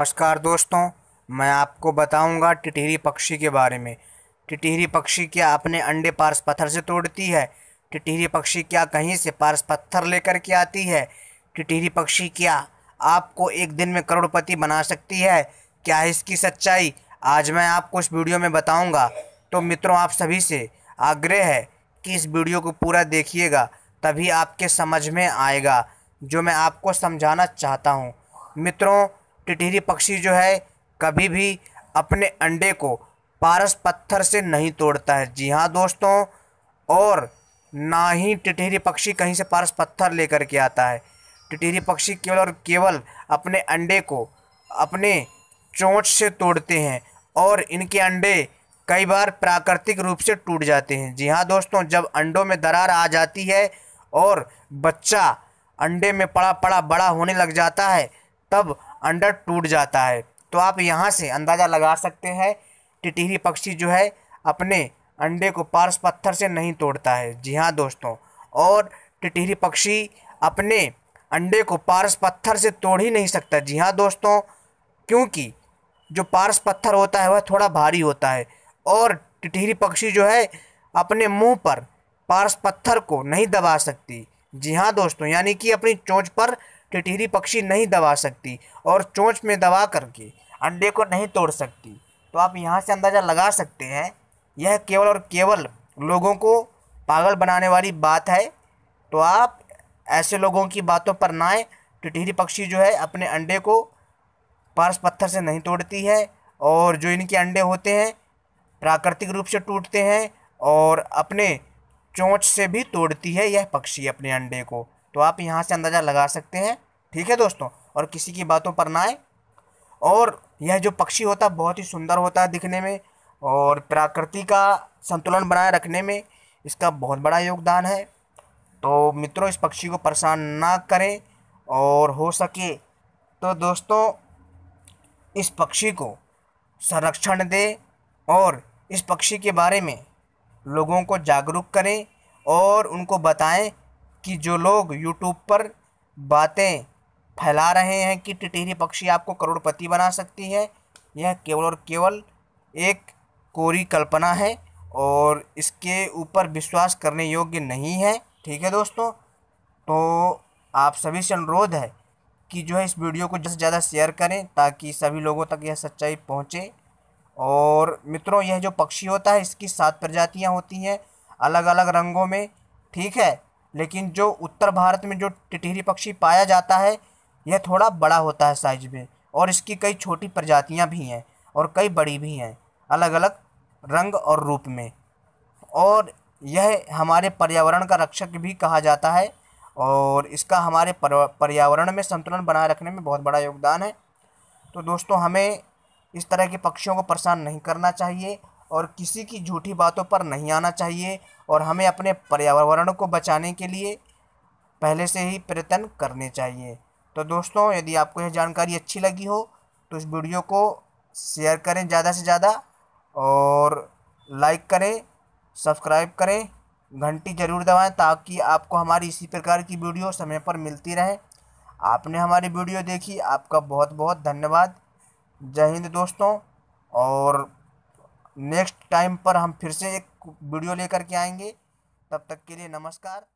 नमस्कार दोस्तों मैं आपको बताऊंगा टिटहरी पक्षी के बारे में टिटहरी पक्षी क्या अपने अंडे पार्स पत्थर से तोड़ती है टिटहरी पक्षी क्या कहीं से पार्स पत्थर लेकर के आती है टिटहरी पक्षी क्या आपको एक दिन में करोड़पति बना सकती है क्या है इसकी सच्चाई आज मैं आपको इस वीडियो में बताऊँगा तो मित्रों आप सभी से आग्रह है कि इस वीडियो को पूरा देखिएगा तभी आपके समझ में आएगा जो मैं आपको समझाना चाहता हूँ मित्रों टिटीरी पक्षी जो है कभी भी अपने अंडे को पारस पत्थर से नहीं तोड़ता है जी हाँ दोस्तों और ना ही टिटीरी पक्षी कहीं से पारस पत्थर लेकर के आता है टिटीरी पक्षी केवल और केवल अपने अंडे को अपने चोंच से तोड़ते हैं और इनके अंडे कई बार प्राकृतिक रूप से टूट जाते हैं जी हाँ दोस्तों जब अंडों में दरार आ जाती है और बच्चा अंडे में पड़ा पड़ा बड़ा होने लग जाता है तब अंडर टूट जाता है तो आप यहाँ से अंदाज़ा लगा सकते हैं टिटिहरी पक्षी जो है अपने अंडे को पार्स पत्थर से नहीं तोड़ता है जी हाँ दोस्तों और टिटिहरी पक्षी अपने अंडे को पारस पत्थर से तोड़ ही नहीं सकता जी हाँ दोस्तों क्योंकि जो पारस पत्थर होता है वह थोड़ा भारी होता है और टिटिहरी पक्षी जो है अपने मुंह पर पारस पत्थर को नहीं दबा सकती जी हाँ दोस्तों यानी कि अपनी चोंच पर टिटहरी पक्षी नहीं दबा सकती और चोंच में दबा करके अंडे को नहीं तोड़ सकती तो आप यहाँ से अंदाज़ा लगा सकते हैं यह केवल और केवल लोगों को पागल बनाने वाली बात है तो आप ऐसे लोगों की बातों पर ना आए टिटहरी पक्षी जो है अपने अंडे को पारस पत्थर से नहीं तोड़ती है और जो इनके अंडे होते हैं प्राकृतिक रूप से टूटते हैं और अपने चोंच से भी तोड़ती है यह पक्षी अपने अंडे को तो आप यहाँ से अंदाज़ा लगा सकते हैं ठीक है दोस्तों और किसी की बातों पर ना आए और यह जो पक्षी होता है बहुत ही सुंदर होता है दिखने में और प्रकृति का संतुलन बनाए रखने में इसका बहुत बड़ा योगदान है तो मित्रों इस पक्षी को परेशान ना करें और हो सके तो दोस्तों इस पक्षी को संरक्षण दें और इस पक्षी के बारे में लोगों को जागरूक करें और उनको बताएं कि जो लोग यूट्यूब पर बातें फैला रहे हैं कि टिटहरी पक्षी आपको करोड़पति बना सकती है यह केवल और केवल एक कोरी कल्पना है और इसके ऊपर विश्वास करने योग्य नहीं है ठीक है दोस्तों तो आप सभी से अनुरोध है कि जो है इस वीडियो को ज़्यादा से ज़्यादा शेयर करें ताकि सभी लोगों तक यह सच्चाई पहुँचे और मित्रों यह जो पक्षी होता है इसकी सात प्रजातियाँ होती हैं अलग अलग रंगों में ठीक है लेकिन जो उत्तर भारत में जो टिटहरी पक्षी पाया जाता है यह थोड़ा बड़ा होता है साइज में और इसकी कई छोटी प्रजातियाँ भी हैं और कई बड़ी भी हैं अलग अलग रंग और रूप में और यह हमारे पर्यावरण का रक्षक भी कहा जाता है और इसका हमारे पर्यावरण में संतुलन बनाए रखने में बहुत बड़ा योगदान है तो दोस्तों हमें इस तरह के पक्षियों को परेशान नहीं करना चाहिए और किसी की झूठी बातों पर नहीं आना चाहिए और हमें अपने पर्यावरण को बचाने के लिए पहले से ही प्रयत्न करने चाहिए तो दोस्तों यदि आपको यह जानकारी अच्छी लगी हो तो इस वीडियो को शेयर करें ज़्यादा से ज़्यादा और लाइक करें सब्सक्राइब करें घंटी ज़रूर दबाएं ताकि आपको हमारी इसी प्रकार की वीडियो समय पर मिलती रहे आपने हमारी वीडियो देखी आपका बहुत बहुत धन्यवाद जय हिंद दोस्तों और नेक्स्ट टाइम पर हम फिर से एक वीडियो लेकर के आएंगे तब तक के लिए नमस्कार